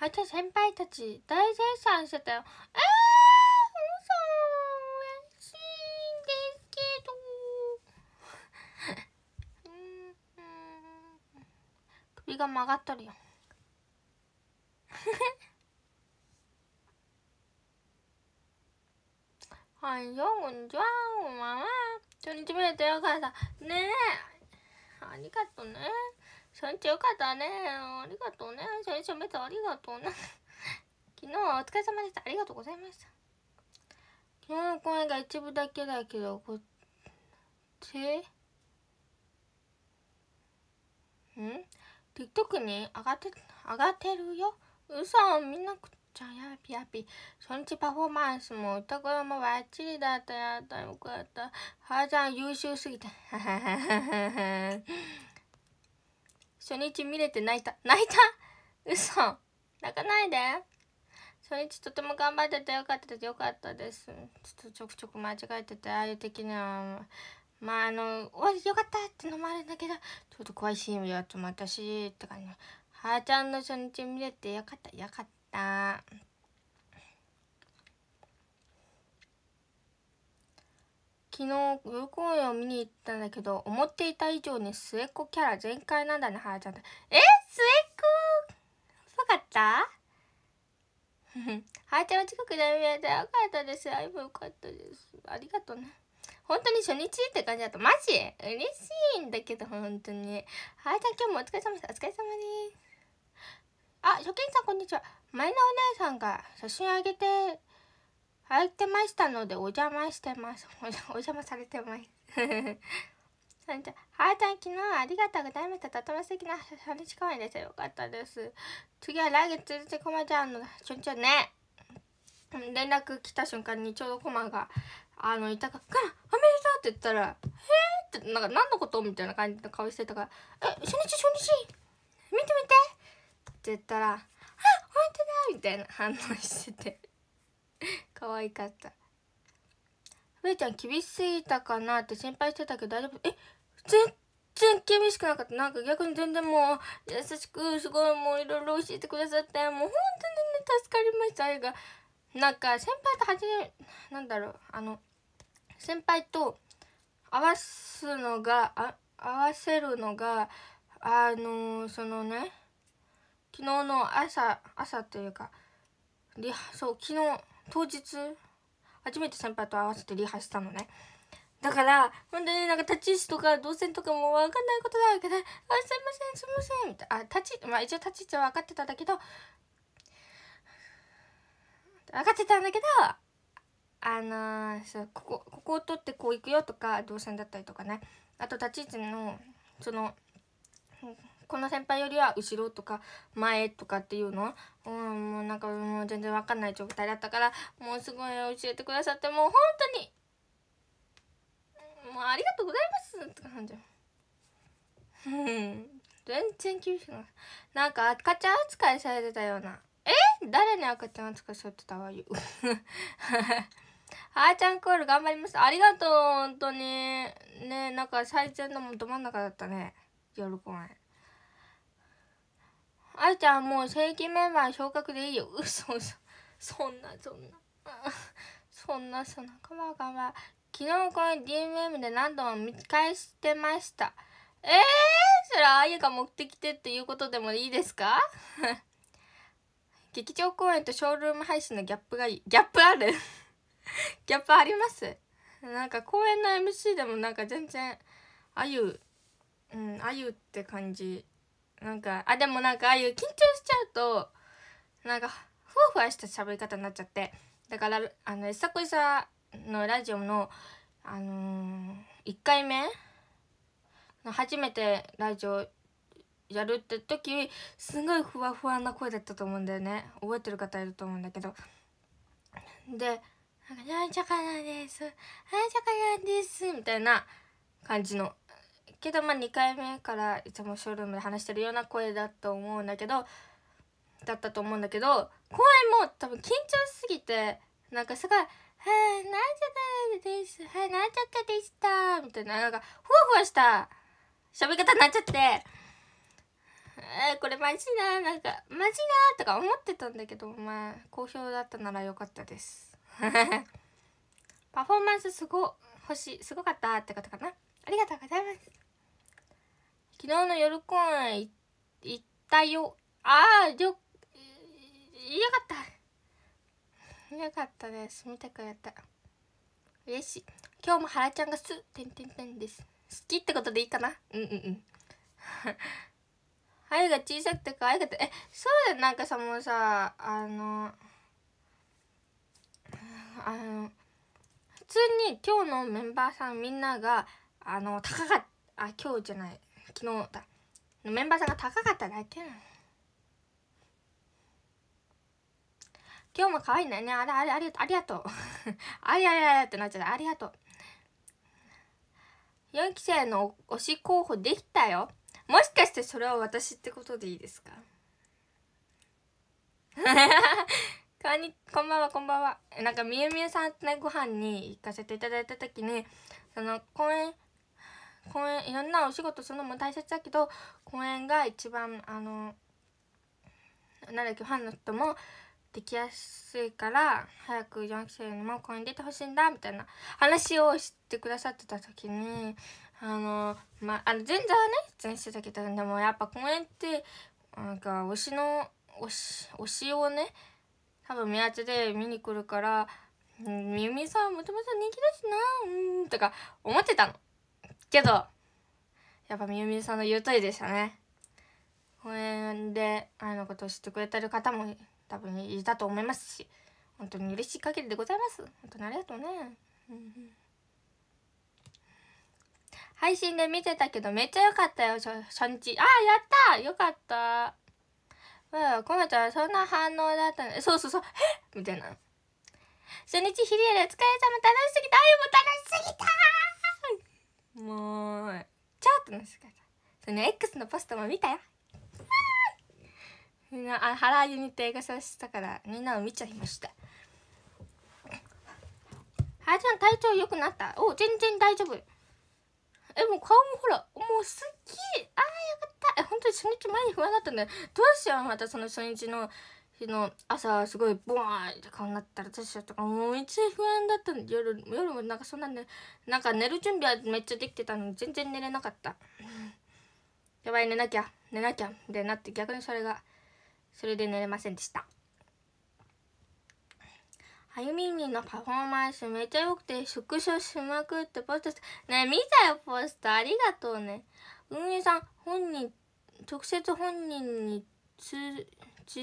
あと先輩たち大絶賛してたよ。えー、嘘嬉しいんですけど。うん、首が曲がっとるよ。はい、よ、こんにちは、こんばんは。初日目だよ、おさん。ねえ。ありがとうね。初日よかったねありがとうね初日めっちゃありがとうね昨日はお疲れ様でしたありがとうございました昨日の声が一部だけだけどこっちん ?TikTok に上がって上がってるよ嘘みんなくちゃやぴやぴ初日パフォーマンスも歌声もバッチリだったやったよかったはーちゃん優秀すぎて 初日見れて泣いた 泣いた嘘泣かないで初日とても頑張っててよかったですよかったですちょっとちょくちょく間違えててああいう的にはまああの「おいよかった!」ってのもあるんだけどちょっと怖いシーンやつも私って感じはあちゃんの初日見れてよかったよかった昨日武道公演を見に行ったんだけど思っていた以上に末っ子キャラ全開なんだねはやちゃんってえ末っ子分かったはや ちゃんの近くで見れてよかったですよ今よかったですありがとうね本当に初日って感じだとマジ嬉しいんだけど本当にはやちゃん今日もお疲れ様ですお疲れ様ですあ初見さんこんにちは前のお姉さんが写真あげて入ってましたのでお邪魔してます。お邪魔されてます。はいちゃん、はーちゃん、昨日ありがとうございました。とても素敵な初日公演でした。よかったです。次は来月1日、コマちゃんの初日ね。連絡来た瞬間にちょうどコマが、あの、いたから、かおめでとうって言ったら、えーって、なんか何のことみたいな感じの顔してたから、え、初日、初日見て見てって言ったら、あ、本当だみたいな反応してて。可愛かったふえちゃん厳しすぎたかなって心配してたけど大丈夫え全然厳しくなかったなんか逆に全然もう優しくすごいもういろいろ教えてくださってもう本当にね助かりましたあれがなんか先輩と初めなんだろうあの先輩と合わすのがあ合わせるのがあのー、そのね昨日の朝朝というかリハそう昨日当日初めて先輩と合わせてリハしたのねだから本当になんか立ち位置とか動線とかも分かんないことだけど「あすいませんすいません」みたいなあ立ちまあ一応立ち位置は分かってたんだけど分かってたんだけどあのー、そうここここを取ってこう行くよとか動線だったりとかねあと立ち位置のそのこの先輩よりは後ろとか前とかっていうのうんもうなんかもう全然わかんない状態だったからもうすごい教えてくださってもう本当にもうありがとうございますって感じ。全然厳しくない。なんか赤ちゃん扱いされてたような。え誰に赤ちゃん扱いされてたわよ。あーちゃんコール頑張りました。ありがとう、本当に。ねなんか最善のど真ん中だったね。夜公演あいちゃんもう正規メンバー昇格でいいよ 嘘嘘そんなそんな そんなそんなかまかま昨日この DMM で何度も見返してましたえー、それあゆが持ってきてっていうことでもいいですか 劇場公演とショールーム配信のギャップがいいギャップあるギャップありますなんか公演の MC でもなんか全然あゆうんあゆって感じなんかあでもなんかあゆ緊張しちゃうとなんかふわふわした喋り方になっちゃってだからあのえさこいさのラジオのあのー、1回目の初めてラジオやるって時すごいふわふわな声だったと思うんだよね覚えてる方いると思うんだけどで「なんかちゃかなですなんちゃかなです」みたいな感じのけどまあ2回目からいつもショールームで話してるような声だと思うんだけどだったと思うんだけど公演も多分緊張しすぎてなんかすごい「はいなんちゃったですはいなんちゃったでした」みたいななんかふわふわした喋り方になっちゃって「えー、これマジななんかマジな」とか思ってたんだけどまあ好評だったなら良かったです パフォーマンスすご星すごかったってことかなありがとうございます昨日の夜公演行ったよ。ああ、よ、い嫌かった。嫌かったです。見たくやった。嬉しい。今日も原ちゃんがす、てんてんてんです。好きってことでいいかなうんうんうん。あ が小さくて可愛かった。え、そうだよ。なんかさ、もうさ、あの、あの、普通に今日のメンバーさんみんなが、あの、高かった、あ、今日じゃない。昨日だメンバーさんが高かっただけなの今日も可愛いねあれあれあうありがとう ありあれあれってなっちゃったありがとう4期生の推し候補できたよもしかしてそれは私ってことでいいですか こんにこんばんはこんばんはなんかみゆみゆさんとねご飯に行かせていただいた時にその公園公演いろんなお仕事するのも大切だけど公演が一番あのなんだっけファンの人もできやすいから早く4期生にも公演出てほしいんだみたいな話をしてくださってた時にあのまあの前座はね前してたけどでもやっぱ公演ってなんか推しの推し推しをね多分目当てで見に来るから「みゆみさんもともと人気だしなうん」とか思ってたの。けどやっぱみゆみゆさんの言う通りでしたね公演で愛のことを知ってくれてる方も多分いたと思いますし本当に嬉しい限りでございます本当にありがとうね、うん配信で見てたけどめっちゃ良かったよ初日ああやったよかったわあこマちゃんそんな反応だったのそうそうそうえみたいな初日ヒリエで疲れたも楽しすぎた愛も楽しすぎたもう超楽しかったその X のポストも見たよみんなあ原由美と映画させたからみんなを見ちゃいました原ちゃん体調良くなったお全然大丈夫えもう顔もほらもうすっきあーよかったえ本当に初日前に不安だったんだよどうしようまたその初日の日の朝すごいボーンって顔になったら私うとかもうめっちゃ不安だったの夜夜もなんかそんなねなんか寝る準備はめっちゃできてたのに全然寝れなかったやばい寝なきゃ寝なきゃでなって逆にそれがそれで寝れませんでしたあゆみにのパフォーマンスめっちゃ良くて縮小しまくってポストね見たよポストありがとうね運営さん本人直接本人に通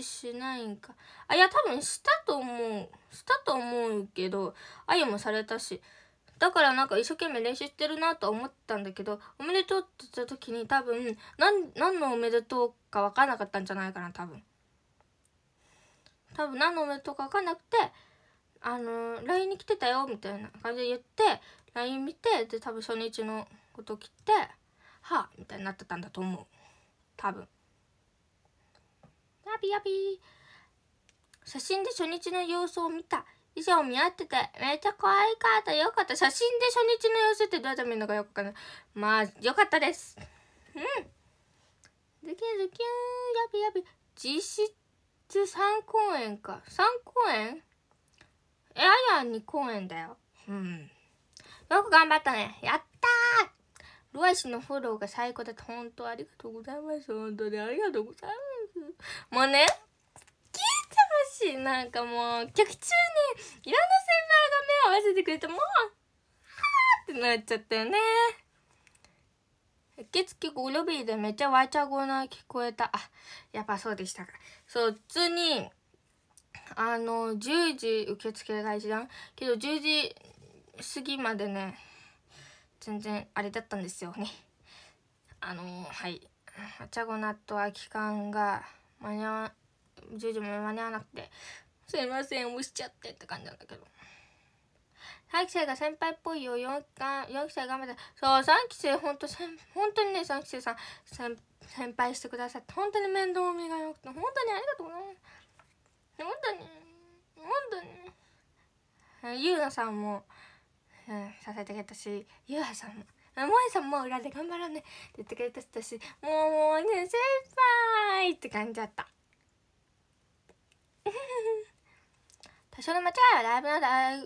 しないんかあいや多分したと思うしたと思うけどあゆもされたしだからなんか一生懸命練習してるなと思ったんだけどおめでとうって言った時に多分何何のおめでとうか分かんなかったんじゃないかな多分多分何のおめでとうか分かんなくてあの LINE に来てたよみたいな感じで言って LINE 見てで多分初日のこと来てはあみたいになってたんだと思う多分びやび写真で初日の様子を見た以上見合っててめっちゃ可愛かったよかった写真で初日の様子ってどうやって見るのかよくわかなまあよかったですうんズキュンズキュンやびやび実質3公演か3公演エアヤン2公演だようんよく頑張ったねやったールア氏のフォローが最高だった本当ありがとうございます本当にありがとうございますもうね聞いてほしいなんかもう曲中にいろんな先輩が目を合わせてくれてもうはあってなっちゃったよね受結構ロビーでめっちゃわちゃごな聞こえたあやっぱそうでしたかそう普通にあの10時受付開始じけど10時過ぎまでね全然あれだったんですよねあのはいチャゴナと空き缶が間に合わ10時も間に合わなくて「すいません押しちゃって」って感じなんだけど3期生が先輩っぽいよ4期 ,4 期生頑張ってそう3期生ほんと本当にね3期生さん先先輩してくださって本当に面倒見がよくて本当にありがとうね本当に本当にゆうなさんも、うん、支えてくれたしゆうはさんも萌さんも裏で頑張ろうねって言ってくれてたしもうもうね先輩って感じだった 多少の間違いはライ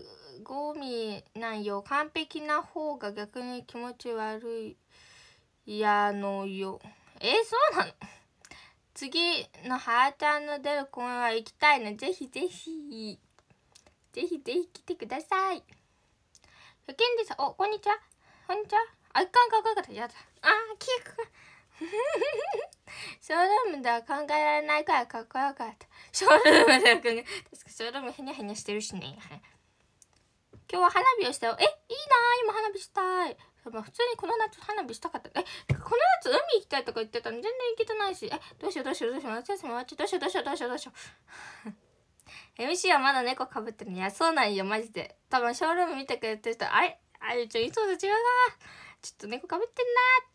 ブの醍醐味なんよ完璧な方が逆に気持ち悪いやのよえー、そうなの次のハーちゃんの出る公演は行きたいのぜひぜひぜひぜひ来てください。ケンジさお、こんにちは。こんにちは。あかんかかったやだあキきくショールームでは考えられないからかっこよかったショールームでは考え確かショールームしてるしね今日は花火をしたよえいいな今花火したい普通にこの夏花火したかったえこの夏海行きたいとか言ってたの全然行けてないしえどうしようどうしようどうしよう夏休み終わっちゃうどうしようどうしようどうしようどうしよう MC はまだ猫かぶってるのいやそうなんよマジで多分ショールーム見てくれてる人あれあれちょいつもと違うなちょっと猫かぶってん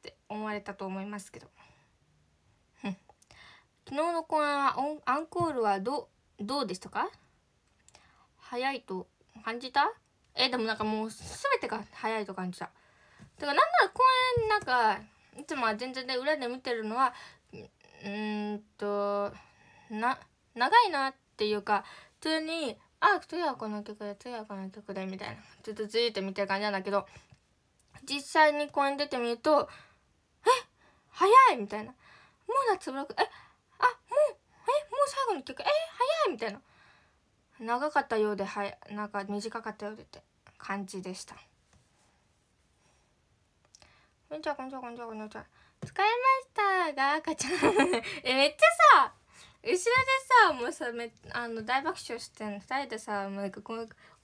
なって思われたと思いますけど昨日の公演はアンコールはどどうでしたか早いと感じたえでもなんかもう全てが早いと感じただからなんなら公演なんかいつもは全然ね裏で見てるのはうんとな長いなっていうか普通にあ次はこの曲で次はこの曲でみたいなちょっとずいて見てる感じなんだけど実際に公園出てみると「え早い!」みたいな「もう夏ブロックえあもうえもう最後の曲え早い!」みたいな長かったようではやなんか短かったようでって感じでした。こんにちはこんにちはこんにちはこんにちは。疲れましたが赤ちゃん えめっちゃさ後ろでさもうさめあの大爆笑してん2人でさもうなんかお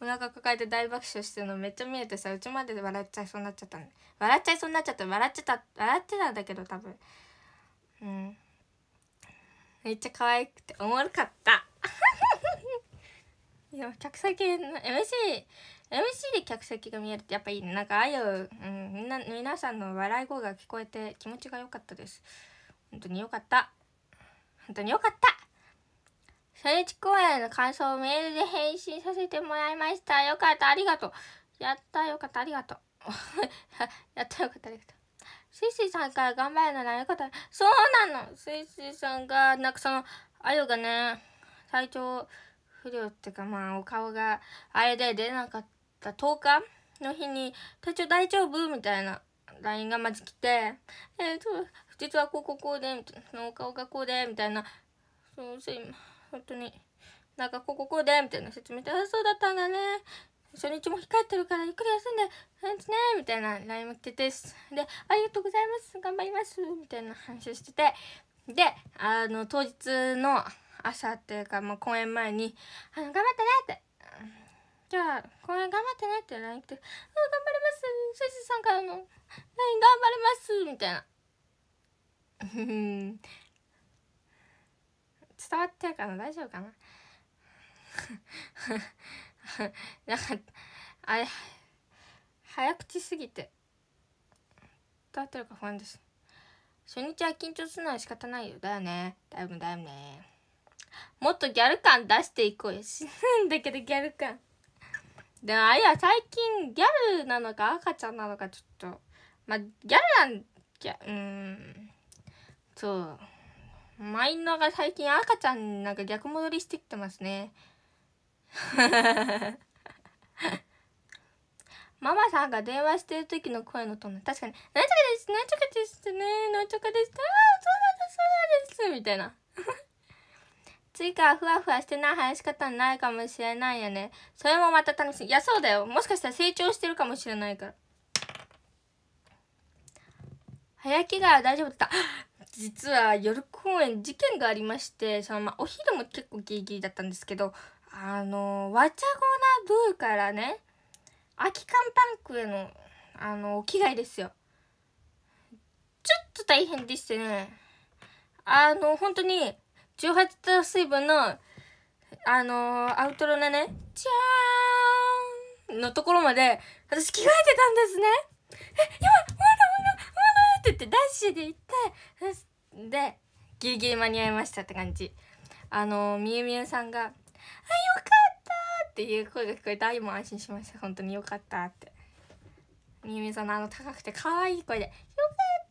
腹抱えて大爆笑してるのめっちゃ見えてさうちまで笑っちゃいそうになっちゃった笑っちゃいそうになっちゃった笑っちゃった笑ってたんだけど多分うんめっちゃ可愛くておもろかった いや客席の MC MC で客席が見えるってやっぱいいなんかああいう、うん、みんな皆さんの笑い声が聞こえて気持ちが良かったです本当に良かった本当によかった初日公演の感想をメールで返信させてもらいました。よかった、ありがとう。やった、よかった、ありがとう。やった、よかった、ありがとう。スイスイさんから頑張るならよかった。そうなのスイスイさんが、なんかその、あゆがね、体調不良っていうかまあ、お顔があれで出なかった10日の日に、体調大丈夫みたいな LINE がまず来て、えっ、ー、と、実はこうこうこうでお顔がこうでみたいなそうす本当になんかこうこうこうでみたいな説明で、あそうだったんだね初日も控えてるからゆっくり休んではいねみたいな LINE も来ててでありがとうございます頑張りますみたいな話をしててであの当日の朝っていうか、まあ、公演前に「あの頑張ってね」ってじゃあ、公演頑張ってねって LINE 来て、あ、頑張ります。先生さんからの LINE 頑張りますみたいな。伝わってるかな大丈夫かな なんかあれ早口すぎて伝わってるか不安です初日は緊張するのは仕方ないよだよねだよねだよねもっとギャル感出していこうよ死ぬんだけどギャル感でもあれは最近ギャルなのか赤ちゃんなのかちょっとまあギャルなんギャうんそうマインドが最近赤ちゃんなんか逆戻りしてきてますね ママさんが電話してる時の声のトーン確かに「なんゃかですなんゃかですねなんゃかですああそうなんですそうなんです」みたいな 次からふわふわしてない話し方ないかもしれないよねそれもまた楽しいいやそうだよもしかしたら成長してるかもしれないから早着替えは大丈夫だった実は夜公演事件がありましてその、まあ、お昼も結構ギリギリだったんですけどあのわちゃごなブーからね空き缶パンクへのあのお着替えですよちょっと大変でしてねあの本当に18度水分のあのアウトロなねじゃーんのところまで私着替えてたんですねえ今っててダッシュで行ってでギリギリ間に合いましたって感じあのみゆみゆさんが「あよかった!」っていう声が聞こえたも安心しました本当によかったってみゆみゆさんのあの高くて可愛い声で「よかっ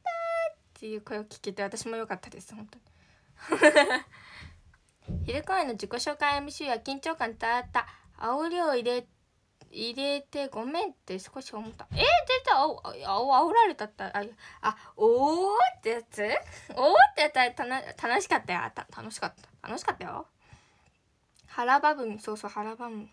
た!」っていう声を聞けて私もよかったです本当に 昼公演の自己紹介 MC は緊張感伝わった煽りを入れ入れてごめんって少し思ったえー、あおおられたったああおーってやつ おーってやったらたな楽しかったよた楽しかった楽しかったよ腹ばむそうそう腹ばむ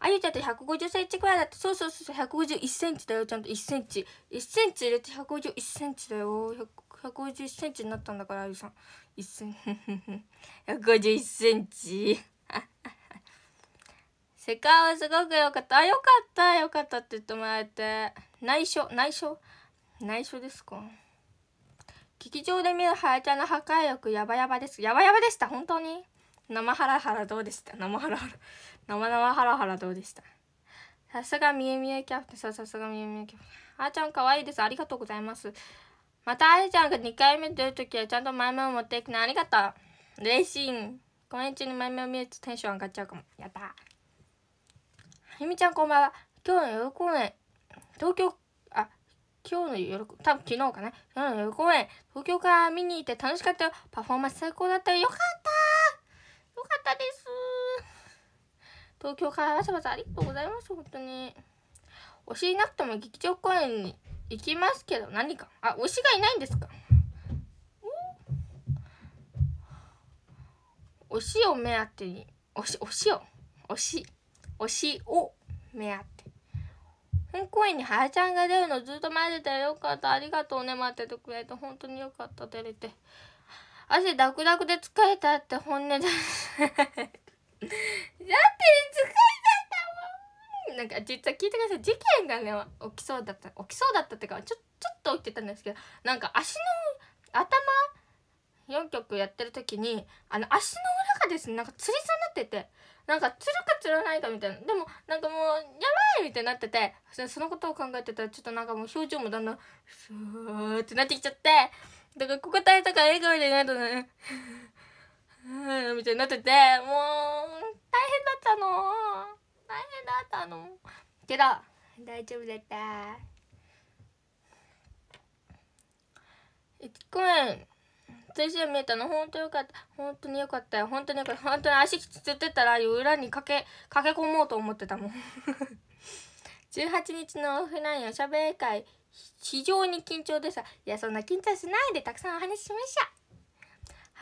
あゆちゃんって150センチくらいだってそうそうそうそう151センチだよちゃんと1センチ1センチ入れて151センチだよ151センチになったんだからあゆさん1セン151 センチ世界はすごく良かった。あ、よかった、よかったって言ってもらえて。内緒、内緒内緒ですか劇場で見るハヤちゃんの破壊力やばやばです。やばやばでした、本当に。生ハラハラどうでした生ハラハラ。生々ハラハラどうでしたさすがみえみえキャプテン。さすがみえみえキャプテン。あーちゃんかわいいです。ありがとうございます。またあーちゃんが2回目出るときはちゃんと前目を持っていくのありがとう。嬉しい。この日に前目を見るとテンション上がっちゃうかも。やったゆみちゃんこんばんは。今日の夜公演、東京、あ、今日の夜、多分昨日かな。今日の夜公演、東京から見に行って楽しかったよ。パフォーマンス最高だったよ。よかったよかったです。東京からわざわざありがとうございます、本当に。推しいなくても劇場公演に行きますけど、何か。あ、推しがいないんですか推しを目当てに、推し、推しを、推し。推しを目当て本公演にはやちゃんが出るのずっと待っててよかったありがとうね待っててくれて本当によかった出れて汗ダクダクで疲れたって本音だ だって疲れたんだもんなんか実は聞いてください事件がね起きそうだった起きそうだったってかちょちょっと起きてたんですけどなんか足の頭4曲やってる時にあの足の裏がですねなんかつりそうになっててなんかつるかつらないかみたいなでもなんかもうやばいみたいになっててそのことを考えてたらちょっとなんかもう表情もだんだんスーってなってきちゃってだからここ耐えたから笑顔でないとねみたいになっててもう大変だったの大変だったのけど大丈夫だった1個目先生見えたの本当よかった本当によかったよ本当によかった本当に足きつってたら裏に駆け駆け込もうと思ってたもん18 日のオフラインおしゃべり会非常に緊張でさいやそんな緊張しないでたくさんお話ししました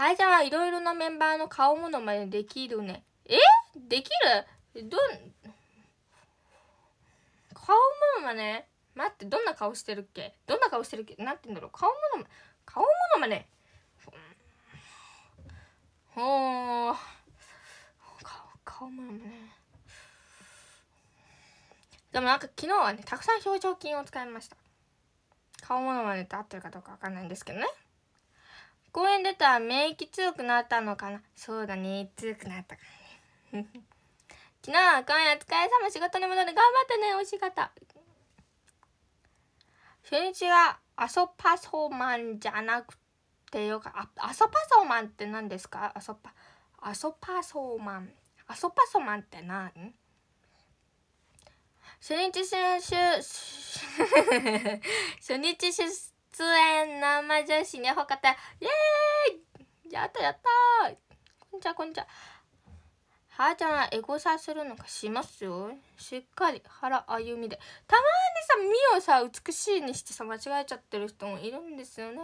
はいじゃあいろいろなメンバーの顔ものまでできるねえできるどん顔ものまね待ってどんな顔してるっけどんな顔してるっけなんて言うんだろう顔もの顔ものまねおう顔もねでもなんか昨日はねたくさん表情筋を使いました顔ものまねと合ってるかどうかわかんないんですけどね公園出たら免疫強くなったのかなそうだね強くなったからね 昨日は今夜お疲れ様仕事に戻る頑張ってねお仕事初日はアソパソマンじゃなくっていうかあアソパソーマンって何ですかアソパアソパソーマンアソパソーマンって何初日選手 初日出演生女子にほかたイエーイやったやったこんちゃこんちゃはーちゃんエゴサするのかしますよしっかり腹歩みでたまにさ「み」をさ美しいにしてさ間違えちゃってる人もいるんですよね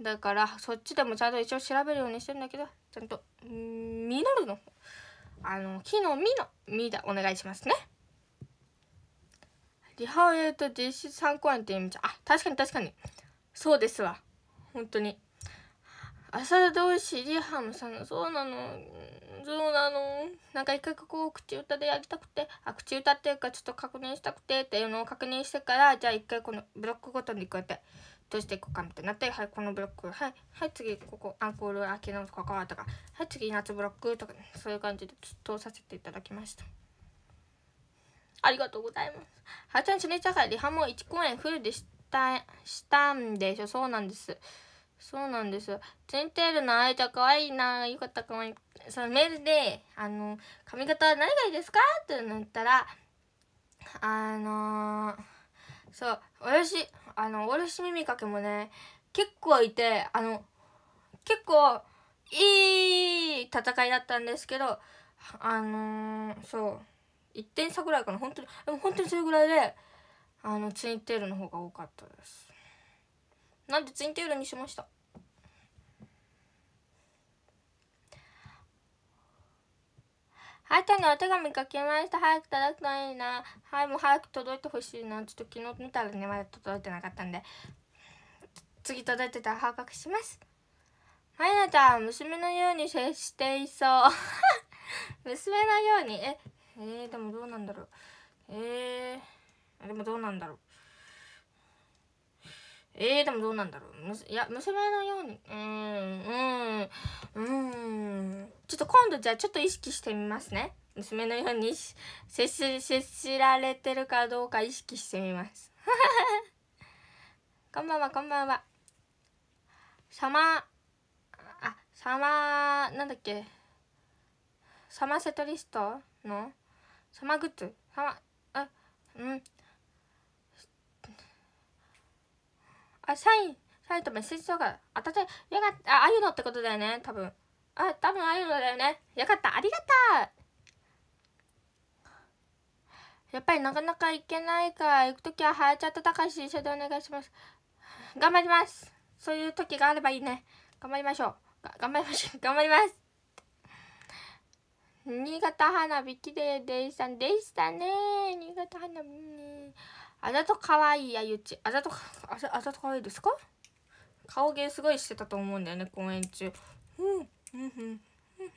だからそっちでもちゃんと一応調べるようにしてるんだけどちゃんと実るのあの木の実の実だお願いしますね母親と実質3公演って意味じゃあ確かに確かにそうですわ本当に朝同士リハムさんのそうなのそうなのなんか一回ここを口歌でやりたくてあ口歌っていうかちょっと確認したくてっていうのを確認してからじゃあ一回このブロックごとにこうやってどうしていこうかみたいになってはいこのブロックはいはい次ここアンコール明けのとかとかはい次夏ブロックとか、ね、そういう感じで通させていただきましたありがとうございますはちゃん初日朝リハも1公演フルでしたしたんでしょそうなんですそうなんですツインテールのあいちゃんかわいいなよかったかわいいそのメールで「あの髪型何がいいですか?」って言ったらあのーそう私あの私耳かけもね結構いてあの結構いい戦いだったんですけどあのー、そう1点差ぐらいかな本当にでも本当にそれぐらいであのツインテールの方が多かったですなんでツインテールにしましたはい、今日のお手紙書きました。早く届くといいな。はい、もう早く届いてほしいな。ちょっと昨日見たらね、まだ届いてなかったんで。次届いてたら報告します。まゆなちゃん、娘のように接していそう。娘のようにえ、えー、でもどうなんだろう。えー、でもどうなんだろう。えー、でもどうなんだろういや娘のようにうんうんうんちょっと今度じゃあちょっと意識してみますね娘のように接し接しられてるかどうか意識してみます こんばんはこんばんはさまあさまなんだっけサマセトリストのサマグッズサマあうんあ、サイン、サインとメッセージとか、あたて、よかった、あ、あゆのってことだよね、多分。あ、多分あゆのだよね。よかった、ありがとうやっぱりなかなか行けないから行く時ははやちゃんと高いし一緒でお願いします。頑張ります。そういう時があればいいね。頑張りましょう。頑張りましょう。頑張ります。新潟花火きれいでした。でしたね。新潟花火あざとかわいいやゆちあざとあざあざとかわいいですか顔芸すごいしてたと思うんだよね公演中うんうんうん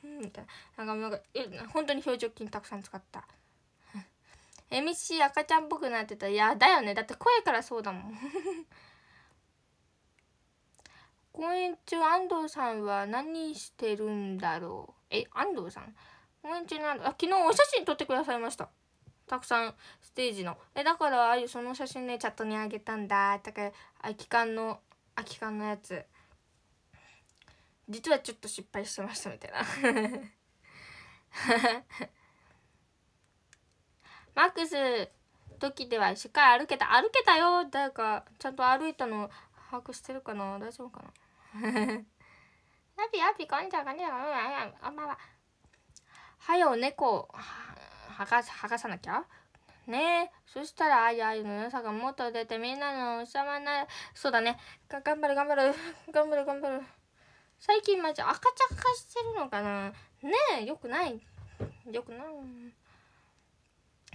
うんみたいななんかなんかえ本当に表情筋たくさん使った MC 赤ちゃんっぽくなってたいやだよねだって声からそうだもん公演中安藤さんは何してるんだろうえ安藤さん公演中なんだ昨日お写真撮ってくださいましたたくさんステージのえだからああいうその写真ねチャットにあげたんだだから空き缶の空き缶のやつ実はちょっと失敗してましたみたいな マックス時ではしっかり歩けた歩けたよ誰かちゃんと歩いたの把握してるかな大丈夫かなやぴやぴこんにちはこんにちはこんにちはこんばんははよ猫剥がす剥がさなきゃねそしたらあイあイの良さがもっと出てみんなのおしゃない。そうだねが頑張る頑張る 頑張る頑張る最近マジ赤ゃ化してるのかなねえよくないよくない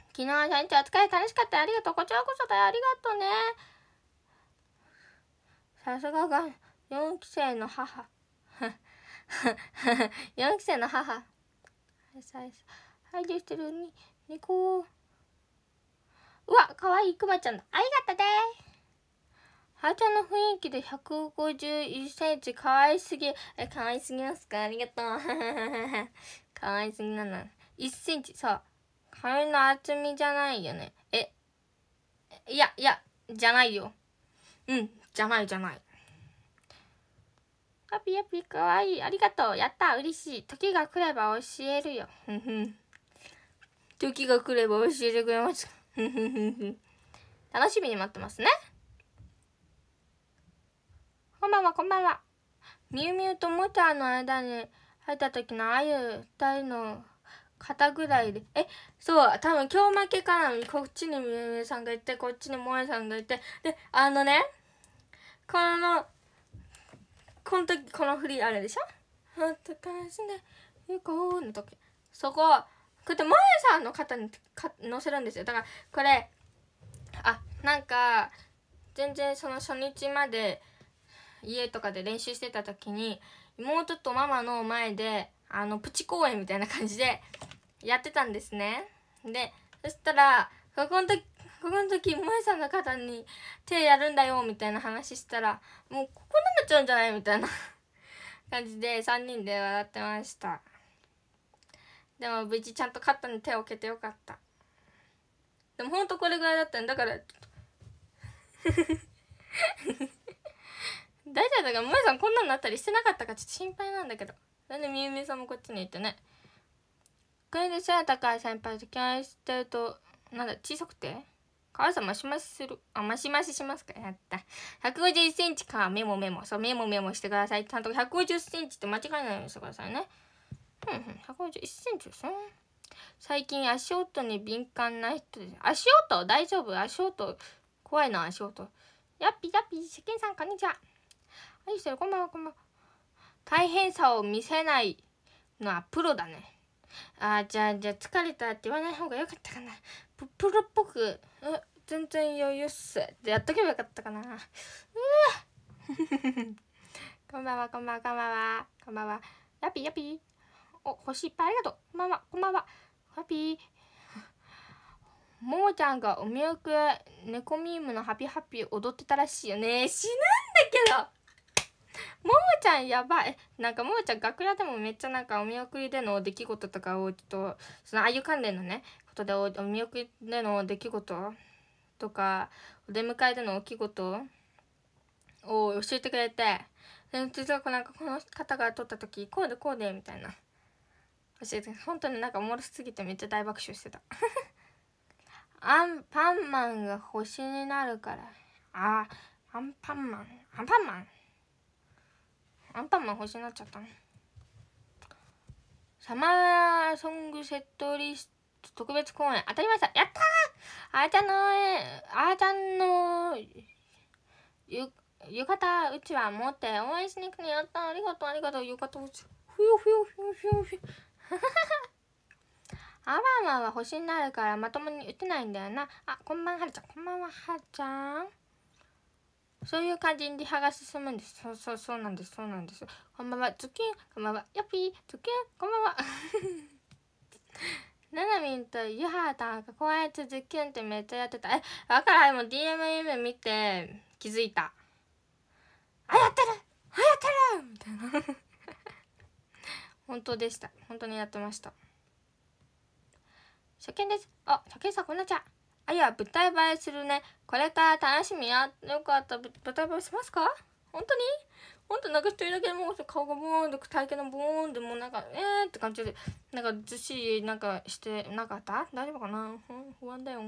昨日はゃん、お疲れ楽しかったありがとうこちらこそだよありがとうねさすがが4期生の母4 期生の母配慮してるに猫うわかわいいくまちゃんだありがとうですハートの雰囲気で151センチかわいすぎえかわいすぎますかありがとうかわいすぎなの1センチさ髪の厚みじゃないよねえいやいやじゃないようんじゃないじゃないハピハピかわいいありがとうやった嬉しい時が来れば教えるよふんふん時が来れば教えてくれます 楽しみに待ってますねこんばんはこんばんはみゆみゆとモターの間に入った時のあゆ2人の肩ぐらいでえそう多分今日負けからこっちにみゆみゆさんがいてこっちにもえさんがいてであのねこのこの時この振りあれでしょほんと悲しんでゆこうの時そここうやってマさんの肩に載せるんですよだからこれあなんか全然その初日まで家とかで練習してた時に妹とママの前であのプチ公演みたいな感じでやってたんですねでそしたらここの時ここの時萌さんの肩に手やるんだよみたいな話したらもうここ舐めちゃうんじゃないみたいな感じで3人で笑ってました。でも無事ちゃんとカットに手を置けてよかったでもほんとこれぐらいだったんだから大丈夫だからえさんこんなになったりしてなかったかちょっと心配なんだけどなんでみゆみゆさんもこっちにいてねこれでさあ、高い先輩と共演してるとなんだ小さくてわいさマシマシするあマシマシしますかやった1 5 0ンチかメモメモそうメモメモしてくださいちゃんと1 5 0ンチって間違えないようにしてくださいねうんうん1 5 1センチで最近足音に敏感な人です足音大丈夫足音怖いな足音やっぴやぴ世間さんこんにちはあいそれこんばんはこんばんは大変さを見せないのはプロだねあーじゃあじゃあ疲れたって言わない方がよかったかなププロっぽくう全然余裕っすってやっとけばよかったかなうわ こんばんはこんばんはこんばんはこんばんはやっぴやぴお、星いっぱいありがとう。こんばんは、こんばんは。ハッピー。ももちゃんがおみおく猫ミームのハピーハッピー踊ってたらしいよね。死ぬんだけどももちゃんやばい。なんかももちゃん楽屋でもめっちゃなんかお見送りでの出来事とかをちょっと、そのあゆ関連のね、ことでお見送りでの出来事とか、お出迎えでのおきごとを教えてくれて、で、実はなんかこの方が撮った時、こうでこうでみたいな。教えて本当になんかおもろすぎてめっちゃ大爆笑してた アンパンマンが星になるからあアンパンマンアンパンマンアンパンマン星になっちゃったサマーソングセットリスト特別公演当たりましたやったーあーちゃんのあーちゃんのゆ浴衣うちは持って応援しに行くのやったありがとうありがとう浴衣うちふよふよふよふよふよ アワラマは星になるからまともに打てないんだよなあこんばんはるちゃんこんばんははるちゃんそういう感じにリハが進むんですそうそうそうなんですそうなんですこんばんはズキンこんばんはよっぴーズキンこんばんはななみんとゆはたんがこうやってズキュンってめっちゃやってたえわからもう DMM 見て気づいたあやってるあやってるみたいな 本当でした本当にやってました初見ですあ初見さんこんなちゃあいや舞台映えするねこれから楽しみやよかった舞台映えしますか本当に本当なんか一人だけもう顔がボーンと体型のボーンでもうなんかえーって感じでなんかずっしりなんかしてなかった大丈夫かな、うん、不安だよ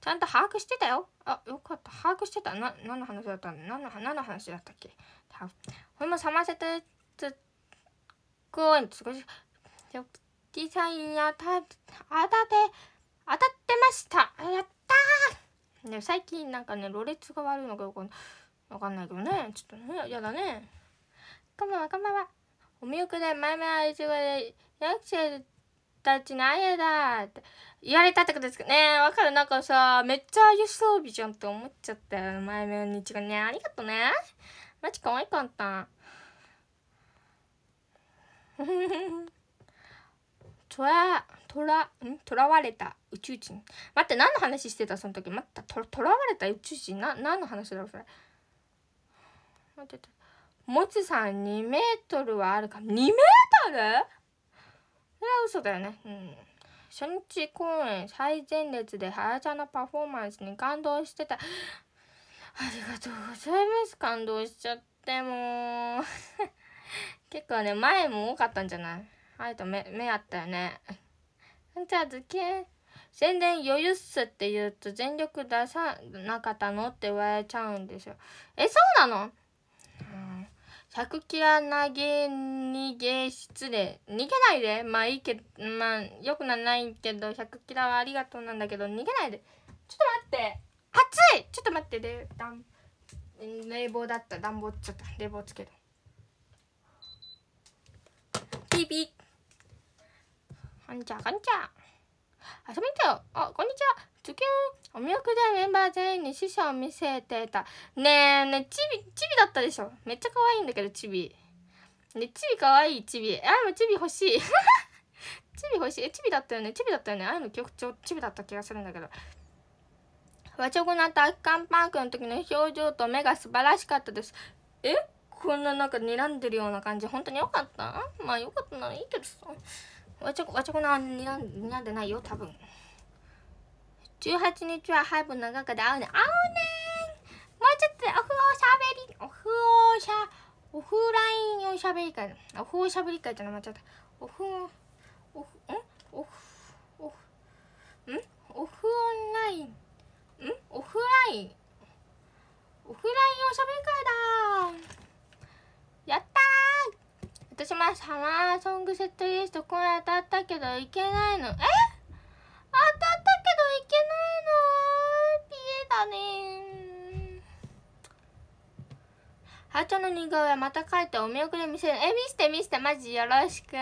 ちゃんと把握してたよあよかった把握してたな何の話だった何の何の話だったっけ本も冷ませてつくん少し食器さんに当たって当たってましたやったね最近なんかねろれつが悪いのかよくわかんないけどねちょっとねやだねこんばんはこんばんはお見送り前々いちごで役者たちのあだって言われたってことですかねわかるなんかさめっちゃ輸送日じゃんって思っちゃったよ前々いちごねありがとねマジ可愛かったと ら、とら、んとらわれた宇宙人。待って、何の話してたその時。待った、ととらわれた宇宙人な、何の話だろうそれ。待って、もつさん2メートルはあるか。2メートルそれは嘘だよね。うん。初日公演最前列ではちゃんのパフォーマンスに感動してた。ありがとうございます。感動しちゃって、もう。結構ね前も多かったんじゃないあいと目目あったよねじゃあ図形宣伝余裕っすって言うと全力出さなかったのって言われちゃうんですよえそうなの、100キラ投げ逃げ失礼逃げないでまあいいけどまあよくなないけど100キラはありがとうなんだけど逃げないでちょっと待って暑いちょっと待ってで冷房だった暖房ちょっと冷房つけたピこんにちはこんにちは遊びに来たよあこんにちはつきんお見送りでメンバー全員に師匠を見せてたねえねえ、ちびちびだったでしょめっちゃ可愛いんだけどちびねちび可愛いちびあもうちび欲しいちび 欲しいえちびだったよねちびだったよねあの曲調ちびだった気がするんだけど和食なった空き缶パークの時の表情と目が素晴らしかったですえこんななんか睨んでるような感じ本当によかったまあよかったならいいけどさわちゃこわちゃこな睨ん睨んでないよ多分18日はハイブの中で会うね会うねもうちょっとおフおしゃべりおフおしゃオフラインおしゃべり会おフおしゃべり会じゃなまち違ったおフオフんオフオフんオフオンラインんオフラインオフラインおしゃべり会だやったー私もサマーソングセットリストこれ当たったけどいけないのえ当たったけどいけないのピエだねーハートの似顔絵また描いてお見送り見せるえ見して見してマジよろしく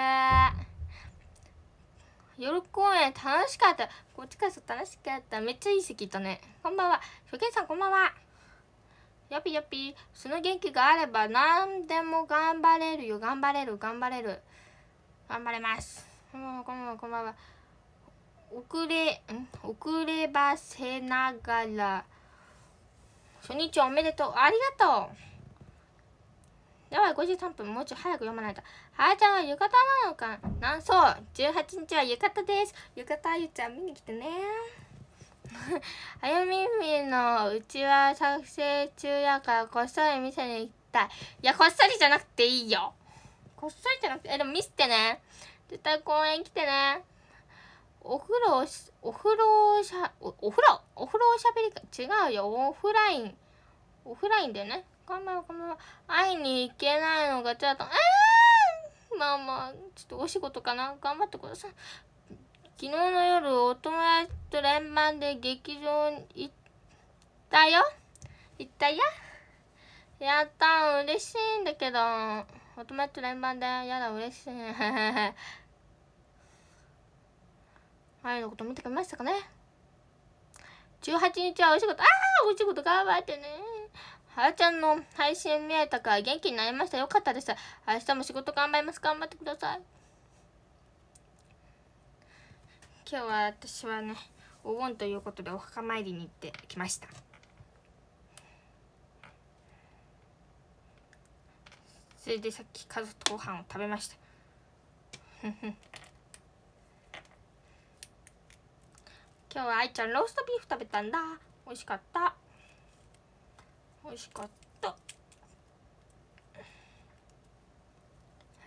夜公演楽しかったこっちから楽しかっためっちゃいい席いたねこんばんは初見さんこんばんはやぴやぴその元気があれば何でも頑張れるよ頑張れる頑張れる頑張れますこんばんはこんばんはこんばんは遅れん遅ればせながら初日おめでとうありがとうやばい53分もうちょい早く読まないとはーちゃんは浴衣なのかなんそう18日は浴衣です浴衣あゆちゃん見に来てね あゆみみのうちは作成中やからこっそり見せに行きたい。いや、こっそりじゃなくていいよ。こっそりじゃなくて、え、でも見せてね。絶対公園来てね。お風呂お風呂しゃお、お風呂お風呂おしゃべりか。違うよ。オフライン。オフラインでね。頑張ろう、この会いに行けないのがちょっと、えーまあ、ちょっとお仕事かな頑張ってください昨日の夜、お友達と連番で劇場に行ったよ。行ったよ。やった嬉しいんだけど。お友達と連番で、やだ、嬉しい。前 のこと見てくれましたかね18日はお仕事ああお仕事頑張ってねはらちゃんの配信見えたから元気になりましたよかったです明日も仕事頑張ります頑張ってください今日は私はねお盆ということでお墓参りに行ってきましたそれでさっき家族ご飯を食べましたふふ今日は愛ちゃんローストビーフ食べたんだ美味しかった美味しかった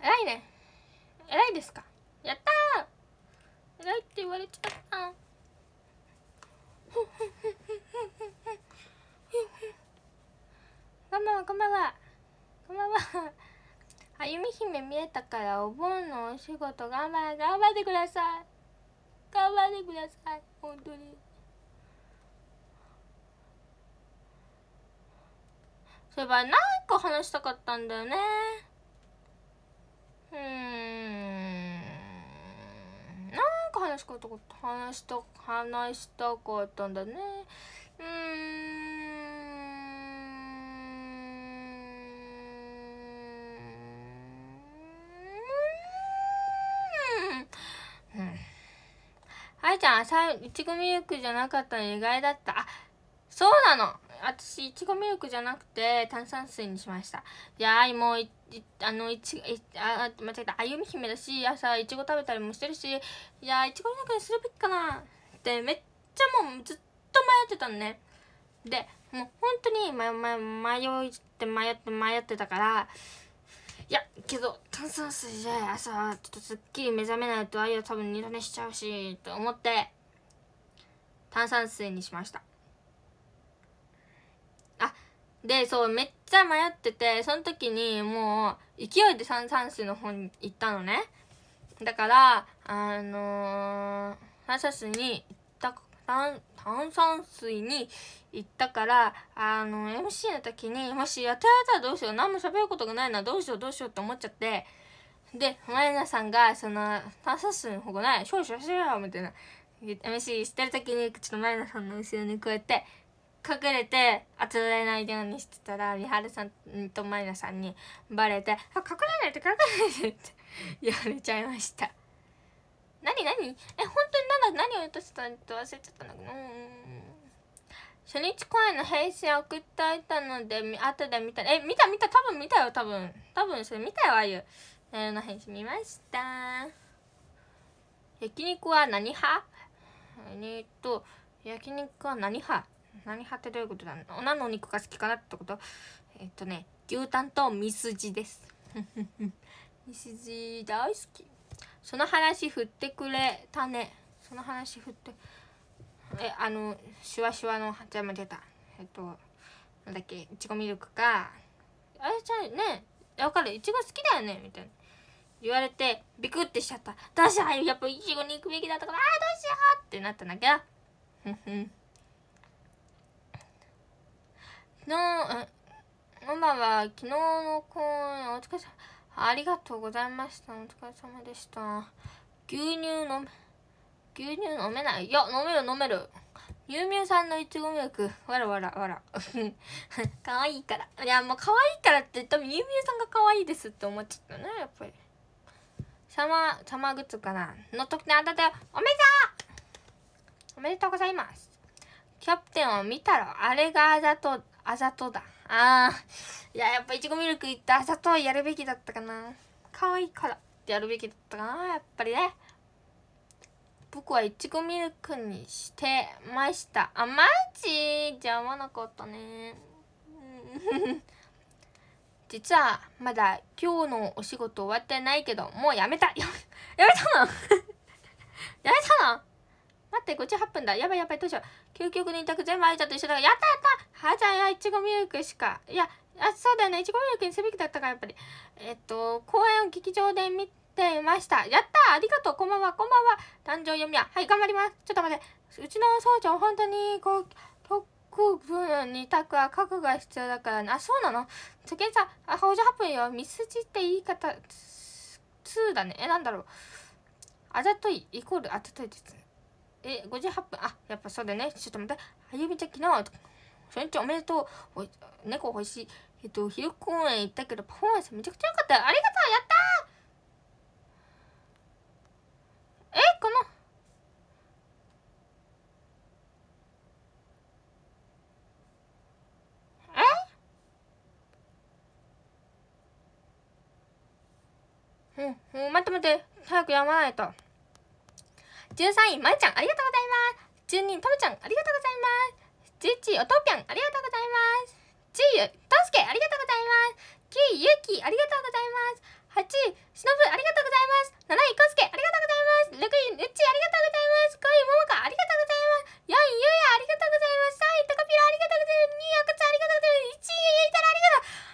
偉いね偉いですかやった暗いって言われちゃった。こんばんは、こんばんは。こんばんは。あゆみ姫見えたからお盆のお仕事頑張れ頑張ってください頑張ってください本当にそういえばなんか話したかったんだよねうん話したこと話した話したかったんだねうんんはいちゃん朝いちごミルクじゃなかったの意外だったあそうなの私いちごミルクじゃなくて炭酸水にしましたじゃあ、もうあのいちいあ間違えたあゆみ姫だし朝いちご食べたりもしてるしいやいちごの中にするべきかなってめっちゃもうずっと迷ってたのねでもう本当に迷迷って迷って迷ってたからいやけど炭酸水じゃ朝ちょっとすっきり目覚めないとあゆは多分二度寝しちゃうしと思って炭酸水にしましたでそうめっちゃ迷っててその時にもう勢いで三三種の方に行ったのねだからあの三三に行った炭炭酸水に行ったからあの MC の時にもしやってられたらどうしよう何も喋ることがないなどうしようどうしようって思っちゃってでマリナさんがその炭酸水の方がない少々しろよみたいな MC してる時にちょっとマリナさんの後ろにこうやって隠れて集れないようにしてたら美晴さんとマイナさんにバレて「あ隠れないで隠れないで」って言われちゃいました何何え本当になんだ何を言うとしたのと忘れちゃったんだけど初日公演の返信送ってあいたので後で見たえ見た見た多分見たよ多分多分それ見たよああメーうの返信見ました焼肉は何派えっと焼肉は何派何派ってどういうことなの何のお肉が好きかなってことえっとね牛タンとミスジですミスジ大好きその話振ってくれたねその話振ってえあのシュワシュワのじゃあ出たえっとなんだっけいちごミルクかあれじゃね分かるいちご好きだよねみたいな言われてビクってしちゃったどうしようやっぱいちごに行くべきだったからああどうしようってなったんだけどふんふん昨日の公演お疲れ様ありがとうございましたお疲れ様でした牛乳飲め牛乳飲めないいや飲める飲める乳乳さんのいちごミルクわらわらわらかわいいからいやもうかわいいからって多分乳乳さんがかわいいですって思っちゃったねやっぱりサマサマグッズかなの特典当たったおめでとうおめでとうございますキャプテンを見たらあれがあざとあざとだあーいややっぱいちごミルクいったあざとはやるべきだったかな可愛いからってやるべきだったかなやっぱりね僕はいちごミルクにしてましたあマジじゃ合わなかったね 実はまだ今日のお仕事終わってないけどもうやめたやめたの やめたの待って58分だやばいやばいどうしよう究極2択全部愛ちゃんと一緒だからやったやったはあちゃんやいちごミルクしかいやあそうだよねいちごミルクにすべきだったからやっぱりえっと公演を劇場で見ていましたやったありがとうこんばんはこんばんは誕生読みやはい頑張りますちょっと待ってうちの総長本当にこう国分の2択は核が必要だからあそうなの次にさあ補助ハプリよミスジって言い方2だねえなんだろうあざといイコールあざといですねえ58分あやっぱそうだねちょっと待ってあゆみちゃん昨日初日おめでとう猫欲しいえっと昼公演行ったけどパフォーマンスめちゃくちゃ良かったありがとうやったーえこのえうん、うん、待って待って早くやまないと。13位、まゆちゃん、ありがとうございます。12位、とむちゃん、ありがとうございます。11位、おとぴゃん、ありがとうございます。10位、とすけ、ありがとうございます。9位、ゆうき、ありがとうございます。8位、しのぶ、ありがとうございます。7位、こすけ、ありがとうございます。6位、うっち、ありがとうございます。5位、ももか、ありがとうございます。4位、ゆうや、ありがとうございます。3位、とかぴら、ありがとうございます。2位、あかちゃん、ありがとうございます。1位、ゆいたら、ありがとう。